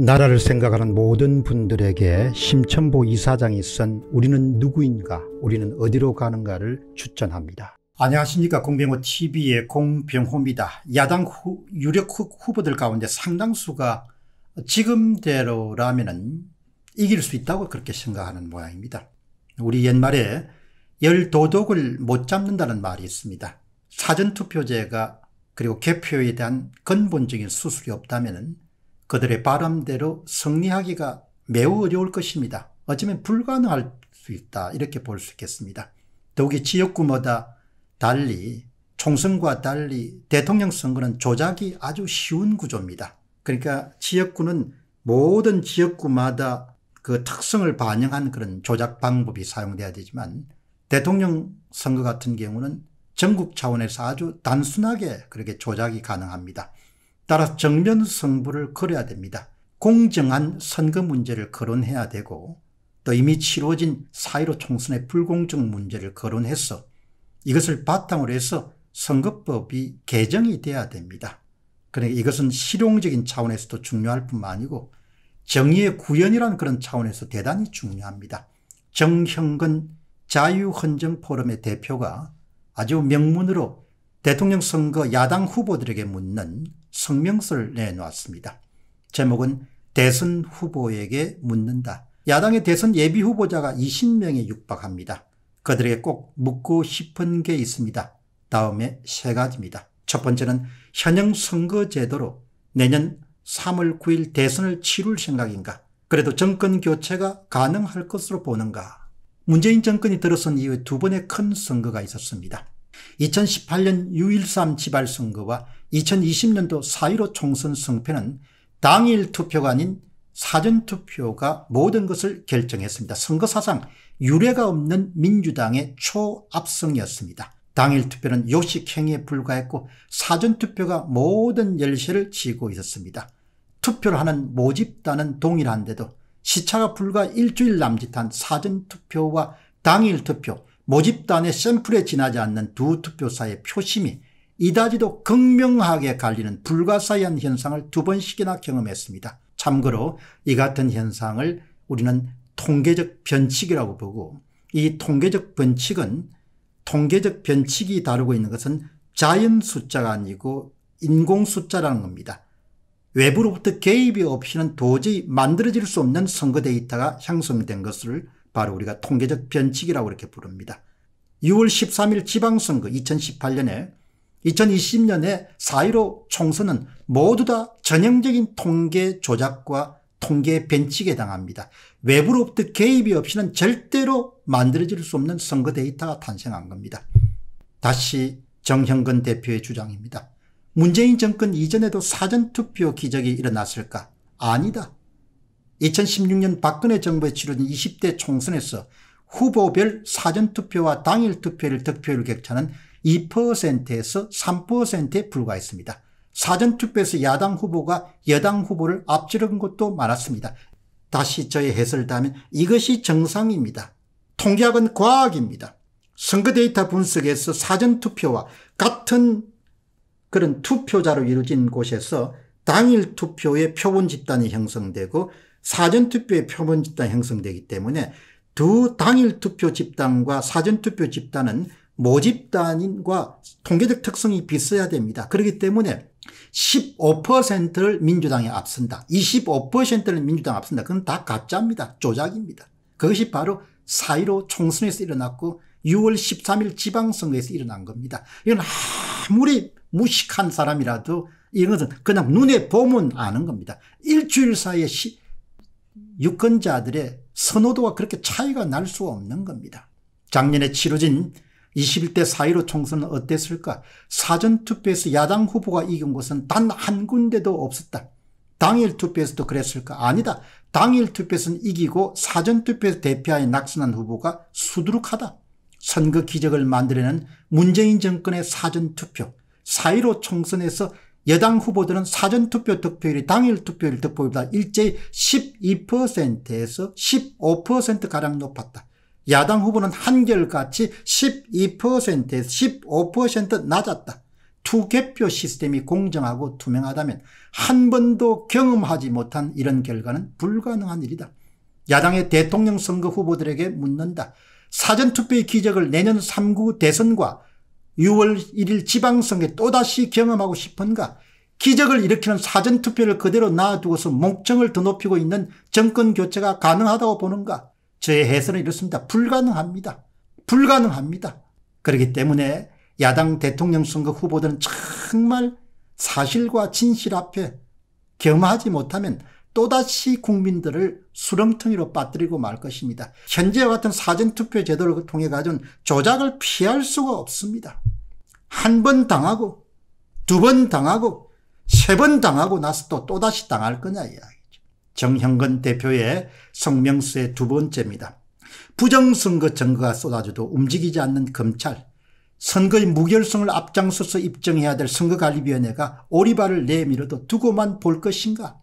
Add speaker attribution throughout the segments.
Speaker 1: 나라를 생각하는 모든 분들에게 심천보 이사장이 쓴 우리는 누구인가 우리는 어디로 가는가를 추천합니다. 안녕하십니까 공병호TV의 공병호입니다. 야당 후, 유력 후보들 가운데 상당수가 지금대로라면 이길 수 있다고 그렇게 생각하는 모양입니다. 우리 옛말에 열도덕을 못 잡는다는 말이 있습니다. 사전투표제가 그리고 개표에 대한 근본적인 수술이 없다면 그들의 바람대로 승리하기가 매우 어려울 것입니다. 어쩌면 불가능할 수 있다 이렇게 볼 수 있겠습니다. 더욱이 지역구마다 달리 총선과 달리 대통령 선거는 조작이 아주 쉬운 구조입니다. 그러니까 지역구는 모든 지역구마다 그 특성을 반영한 그런 조작 방법이 사용돼야 되지만 대통령 선거 같은 경우는 전국 차원에서 아주 단순하게 그렇게 조작이 가능합니다. 따라서 정면 승부를 걸어야 됩니다. 공정한 선거 문제를 거론해야 되고 또 이미 치러진 사1로 총선의 불공정 문제를 거론해서 이것을 바탕으로 해서 선거법이 개정이 돼야 됩니다. 그러니까 이것은 실용적인 차원에서도 중요할 뿐만 아니고 정의의 구현이라는 그런 차원에서 대단히 중요합니다. 정형근 자유헌정포럼의 대표가 아주 명문으로 대통령 선거 야당 후보들에게 묻는 성명서를 내놓았습니다. 제목은 대선 후보에게 묻는다. 야당의 대선 예비 후보자가 20명에 육박합니다. 그들에게 꼭 묻고 싶은 게 있습니다. 다음에 세 가지입니다. 첫 번째는 현행 선거제도로 내년 3월 9일 대선을 치룰 생각인가? 그래도 정권 교체가 가능할 것으로 보는가? 문재인 정권이 들어선 이후 두 번의 큰 선거가 있었습니다. 2018년 6.13 지발선거와 2020년도 4.15 총선 승패는 당일 투표가 아닌 사전투표가 모든 것을 결정했습니다. 선거사상 유례가 없는 민주당의 초압승이었습니다. 당일 투표는 요식행위에 불과했고 사전투표가 모든 열쇠를 쥐고 있었습니다. 투표를 하는 모집단은 동일한데도 시차가 불과 일주일 남짓한 사전투표와 당일 투표, 모집단의 샘플에 지나지 않는 두 투표사의 표심이 이다지도 극명하게 갈리는 불가사의한 현상을 두 번씩이나 경험했습니다. 참고로 이 같은 현상을 우리는 통계적 변칙이라고 보고 이 통계적 변칙은 통계적 변칙이 다루고 있는 것은 자연 숫자가 아니고 인공 숫자라는 겁니다. 외부로부터 개입이 없이는 도저히 만들어질 수 없는 선거 데이터가 형성된 것을 바로 우리가 통계적 변칙이라고 이렇게 부릅니다. 6월 13일 지방선거 2018년에 2020년에 4.15 총선은 모두 다 전형적인 통계 조작과 통계 벤치에 당합니다. 외부로부터 개입이 없이는 절대로 만들어질 수 없는 선거 데이터가 탄생한 겁니다. 다시 정형근 대표의 주장입니다. 문재인 정권 이전에도 사전투표 기적이 일어났을까? 아니다. 2016년 박근혜 정부에 치러진 20대 총선에서 후보별 사전투표와 당일투표를 득표율 격차는 2%에서 3%에 불과했습니다. 사전투표에서 야당 후보가 여당 후보를 앞지른 것도 많았습니다. 다시 저의 해설다면 이것이 정상입니다. 통계학은 과학입니다. 선거 데이터 분석에서 사전투표와 같은 그런 투표자로 이루어진 곳에서 당일 투표의 표본 집단이 형성되고 사전투표의 표본 집단이 형성되기 때문에 두 당일 투표 집단과 사전투표 집단은 모집단과 통계적 특성이 비슷해야 됩니다. 그렇기 때문에 15%를 민주당에 앞선다. 25%를 민주당 앞선다. 그건 다 가짜입니다. 조작입니다. 그것이 바로 4.15 총선에서 일어났고 6월 13일 지방선거에서 일어난 겁니다. 이건 아무리 무식한 사람이라도 이런 것은 그냥 눈에 보면 아는 겁니다. 일주일 사이에 시, 유권자들의 선호도가 그렇게 차이가 날수 없는 겁니다. 작년에 치러진 21대 4.15 총선은 어땠을까? 사전투표에서 야당 후보가 이긴 곳은 단 한 군데도 없었다. 당일 투표에서도 그랬을까? 아니다. 당일 투표에서는 이기고 사전투표에서 대표하에 낙선한 후보가 수두룩하다. 선거 기적을 만들어낸 문재인 정권의 사전투표. 4.15 총선에서 여당 후보들은 사전투표 득표율이 당일 투표율 득표보다 일제히 12%에서 15%가량 높았다. 야당 후보는 한결같이 12%에서 15% 낮았다. 투개표 시스템이 공정하고 투명하다면 한 번도 경험하지 못한 이런 결과는 불가능한 일이다. 야당의 대통령 선거 후보들에게 묻는다. 사전투표의 기적을 내년 3구 대선과 6월 1일 지방선거에 또다시 경험하고 싶은가? 기적을 일으키는 사전투표를 그대로 놔두고서 목청을 더 높이고 있는 정권교체가 가능하다고 보는가? 저의 해설은 이렇습니다. 불가능합니다. 불가능합니다. 그렇기 때문에 야당 대통령 선거 후보들은 정말 사실과 진실 앞에 겸하지 못하면 또다시 국민들을 수렁텅이로 빠뜨리고 말 것입니다. 현재와 같은 사전투표 제도를 통해 가진 조작을 피할 수가 없습니다. 한 번 당하고 두 번 당하고 세 번 당하고 나서 또 또다시 당할 거냐 이야기. 정형근 대표의 성명수의 두 번째입니다. 부정선거 증거가 쏟아져도 움직이지 않는 검찰, 선거의 무결성을 앞장서서 입증해야 될 선거관리위원회가 오리발을 내밀어도 두고만 볼 것인가?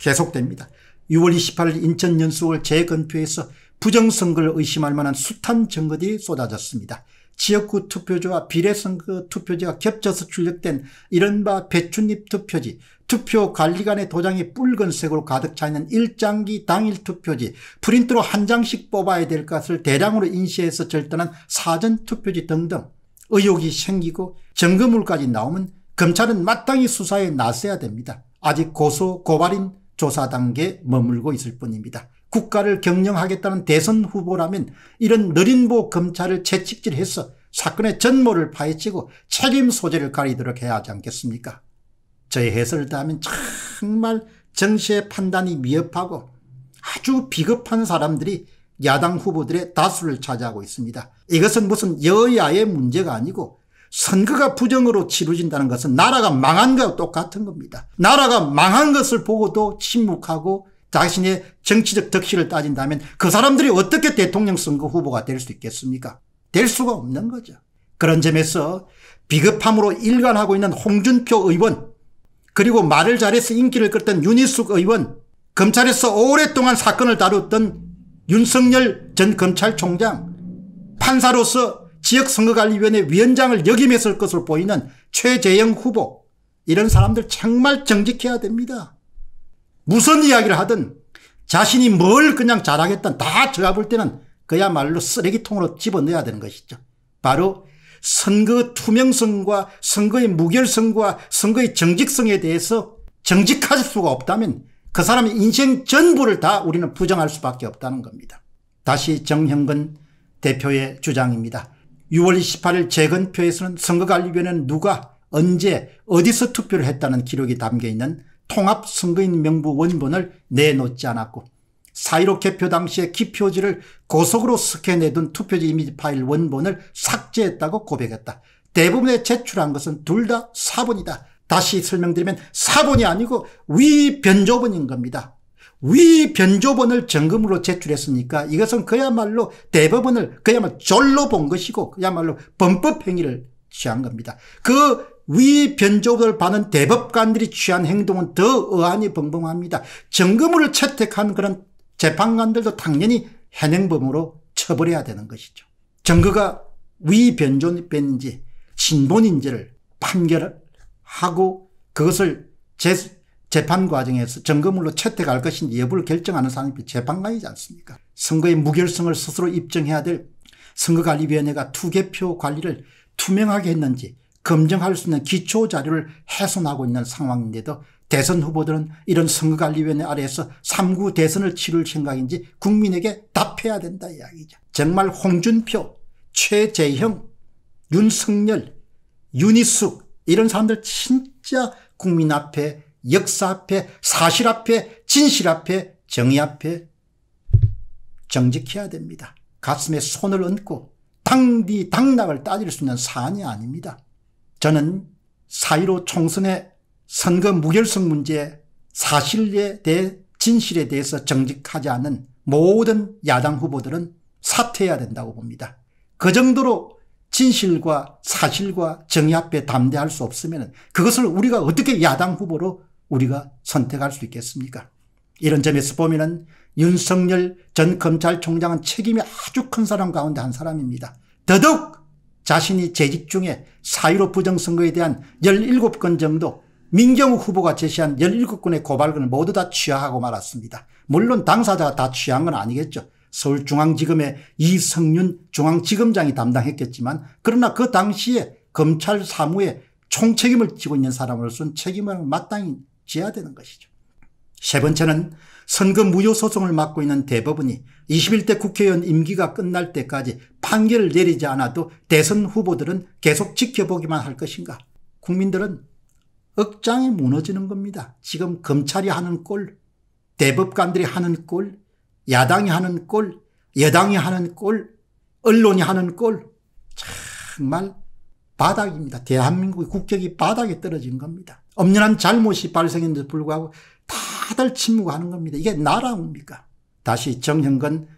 Speaker 1: 계속됩니다. 6월 28일 인천 연수월 재건표에서 부정선거를 의심할 만한 숱한 증거들이 쏟아졌습니다. 지역구 투표지와 비례선거 투표지가 겹쳐서 출력된 이른바 배춧잎 투표지, 투표 관리관의 도장이 붉은색으로 가득 차 있는 일장기 당일 투표지 프린트로 한 장씩 뽑아야 될 것을 대량으로 인쇄해서 절단한 사전 투표지 등등 의혹이 생기고 점검물까지 나오면 검찰은 마땅히 수사에 나서야 됩니다. 아직 고소 고발인 조사 단계에 머물고 있을 뿐입니다. 국가를 경영하겠다는 대선 후보라면 이런 느린보 검찰을 채찍질해서 사건의 전모를 파헤치고 책임 소재를 가리도록 해야 하지 않겠습니까? 저의 해설을 따면 정말 정치의 판단이 미흡하고 아주 비겁한 사람들이 야당 후보들의 다수를 차지하고 있습니다. 이것은 무슨 여야의 문제가 아니고 선거가 부정으로 치루진다는 것은 나라가 망한 것과 똑같은 겁니다. 나라가 망한 것을 보고도 침묵하고 자신의 정치적 덕실을 따진다면 그 사람들이 어떻게 대통령 선거 후보가 될 수 있겠습니까? 될 수가 없는 거죠. 그런 점에서 비급함으로 일관하고 있는 홍준표 의원 그리고 말을 잘해서 인기를 끌던 윤희숙 의원, 검찰에서 오랫동안 사건을 다뤘던 윤석열 전 검찰총장, 판사로서 지역선거관리위원회 위원장을 역임했을 것으로 보이는 최재형 후보, 이런 사람들 정말 정직해야 됩니다. 무슨 이야기를 하든 자신이 뭘 그냥 잘하겠다 다 제가 볼 때는 그야말로 쓰레기통으로 집어넣어야 되는 것이죠. 바로 선거 투명성과 선거의 무결성과 선거의 정직성에 대해서 정직할 수가 없다면 그 사람의 인생 전부를 다 우리는 부정할 수밖에 없다는 겁니다. 다시 정형근 대표의 주장입니다. 6월 28일 재건표에서는 선거관리위원회는 누가 언제 어디서 투표를 했다는 기록이 담겨있는 통합선거인 명부 원본을 내놓지 않았고 사이로 개표 당시에 기표지를 고속으로 스캔해둔 투표지 이미지 파일 원본을 삭제했다고 고백했다. 대부분의 제출한 것은 둘 다 사본이다. 다시 설명드리면 사본이 아니고 위변조본인 겁니다. 위변조본을 정금으로 제출했으니까 이것은 그야말로 대법원을 그야말로 졸로본 것이고 그야말로 범법행위를 취한 겁니다. 그 위변조본을 받은 대법관들이 취한 행동은 더 의안이 벙벙합니다. 정금으로 채택한 그런 재판관들도 당연히 현행범으로 처벌해야 되는 것이죠. 증거가 위변조인지 신본인지를 판결 하고 그것을 재, 재판 과정에서 증거물로 채택할 것인지 여부를 결정하는 사람이 재판관이지 않습니까? 선거의 무결성을 스스로 입증해야 될 선거관리위원회가 투개표 관리를 투명하게 했는지 검증할 수 있는 기초자료를 훼손하고 있는 상황인데도 대선 후보들은 이런 선거관리위원회 아래에서 3구 대선을 치를 생각인지 국민에게 답해야 된다 이야기죠. 정말 홍준표, 최재형, 윤석열, 윤희숙 이런 사람들 진짜 국민 앞에 역사 앞에 사실 앞에 진실 앞에 정의 앞에 정직해야 됩니다. 가슴에 손을 얹고 당디 당락을 따질 수 있는 사안이 아닙니다. 저는 사1 5 총선에 선거 무결성 문제 사실에 대해 진실에 대해서 정직하지 않은 모든 야당 후보들은 사퇴해야 된다고 봅니다. 그 정도로 진실과 사실과 정의 앞에 담대할 수 없으면 그것을 우리가 어떻게 야당 후보로 우리가 선택할 수 있겠습니까? 이런 점에서 보면 윤석열 전 검찰총장은 책임이 아주 큰 사람 가운데 한 사람입니다. 더더욱 자신이 재직 중에 사1로 부정선거에 대한 17건 정도 민경욱 후보가 제시한 17건의 고발건을 모두 다 취하하고 말았습니다. 물론 당사자가 다 취한 건 아니겠죠. 서울중앙지검의 이성윤 중앙지검장이 담당했겠지만 그러나 그 당시에 검찰 사무에 총책임을 지고 있는 사람으로서는 책임을 마땅히 져야 되는 것이죠. 세 번째는 선거 무효 소송을 맡고 있는 대법원이 21대 국회의원 임기가 끝날 때까지 판결을 내리지 않아도 대선 후보들은 계속 지켜보기만 할 것인가? 국민들은 억장이 무너지는 겁니다. 지금 검찰이 하는 꼴, 대법관들이 하는 꼴, 야당이 하는 꼴, 여당이 하는 꼴, 언론이 하는 꼴, 정말 바닥입니다. 대한민국의 국격이 바닥에 떨어진 겁니다. 엄연한 잘못이 발생했는데도 불구하고 다들 침묵하는 겁니다. 이게 나라입니까? 다시 정형근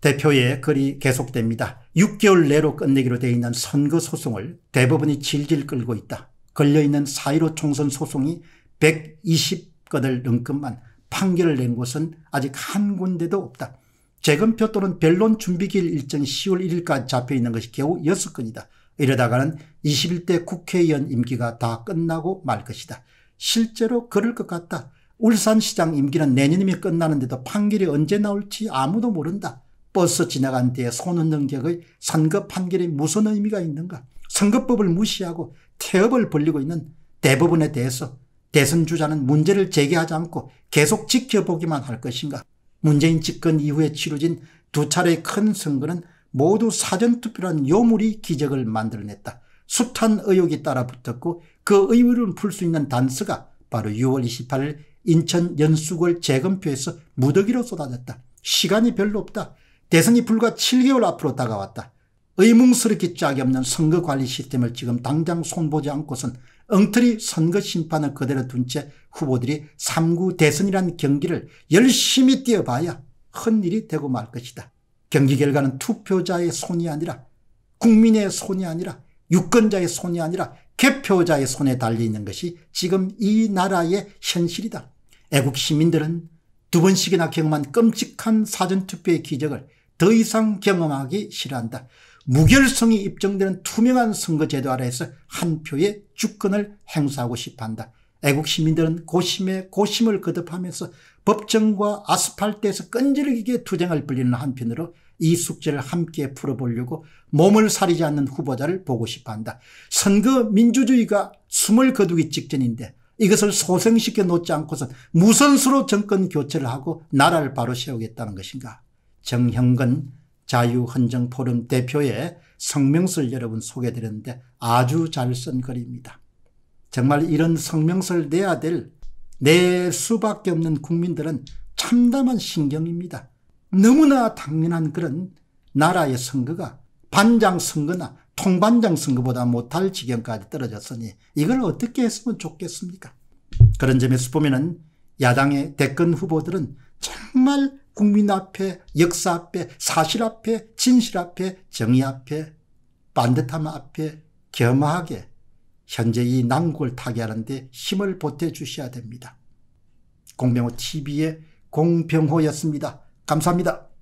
Speaker 1: 대표의 글이 계속됩니다. 6개월 내로 끝내기로 되어 있는 선거 소송을 대법원이 질질 끌고 있다. 걸려있는 4.15 총선 소송이 120건을 넘금만 판결을 낸 곳은 아직 한 군데도 없다. 재검표 또는 변론 준비기일 일정 10월 1일까지 잡혀있는 것이 겨우 6건이다. 이러다가는 21대 국회의원 임기가 다 끝나고 말 것이다. 실제로 그럴 것 같다. 울산시장 임기는 내년이면 끝나는데도 판결이 언제 나올지 아무도 모른다. 버스 지나간 뒤에 손은 능격의 선거 판결이 무슨 의미가 있는가. 선거법을 무시하고 태업을 벌리고 있는 대법원에 대해서 대선주자는 문제를 제기하지 않고 계속 지켜보기만 할 것인가. 문재인 집권 이후에 치러진 두 차례의 큰 선거는 모두 사전투표란 요물이 기적을 만들어냈다. 숱한 의혹이 따라 붙었고 그 의혹을 풀수 있는 단서가 바로 6월 28일 인천 연수구월 재검표에서 무더기로 쏟아졌다. 시간이 별로 없다. 대선이 불과 7개월 앞으로 다가왔다. 의문스럽기 짝이 없는 선거관리 시스템을 지금 당장 손보지 않고선 엉터리 선거 심판을 그대로 둔 채 후보들이 3구 대선이라는 경기를 열심히 뛰어봐야 헛일이 되고 말 것이다. 경기 결과는 투표자의 손이 아니라 국민의 손이 아니라 유권자의 손이 아니라 개표자의 손에 달려있는 것이 지금 이 나라의 현실이다. 애국 시민들은 두 번씩이나 경험한 끔찍한 사전투표의 기적을 더 이상 경험하기 싫어한다. 무결성이 입증되는 투명한 선거제도 아래에서 한 표의 주권을 행사하고 싶어한다. 애국 시민들은 고심에 고심을 거듭하면서 법정과 아스팔트에서 끈질기게 투쟁을 벌리는 한편으로 이 숙제를 함께 풀어보려고 몸을 사리지 않는 후보자를 보고 싶어한다. 선거 민주주의가 숨을 거두기 직전인데 이것을 소생시켜 놓지 않고선 무선수로 정권 교체를 하고 나라를 바로 세우겠다는 것인가. 정형근 자유헌정 포럼 대표의 성명서를 여러분 소개드렸는데 아주 잘 쓴 글입니다. 정말 이런 성명서를 내야 될 내 수밖에 없는 국민들은 참담한 신경입니다. 너무나 당연한 그런 나라의 선거가 반장 선거나 통반장 선거보다 못할 지경까지 떨어졌으니 이걸 어떻게 했으면 좋겠습니까? 그런 점에서 보면 야당의 대권 후보들은 정말 국민 앞에, 역사 앞에, 사실 앞에, 진실 앞에, 정의 앞에, 반듯함 앞에 겸허하게 현재이 난국을 타개하는데 힘을 보태주셔야 됩니다. 공병호 TV의 공병호였습니다. 감사합니다.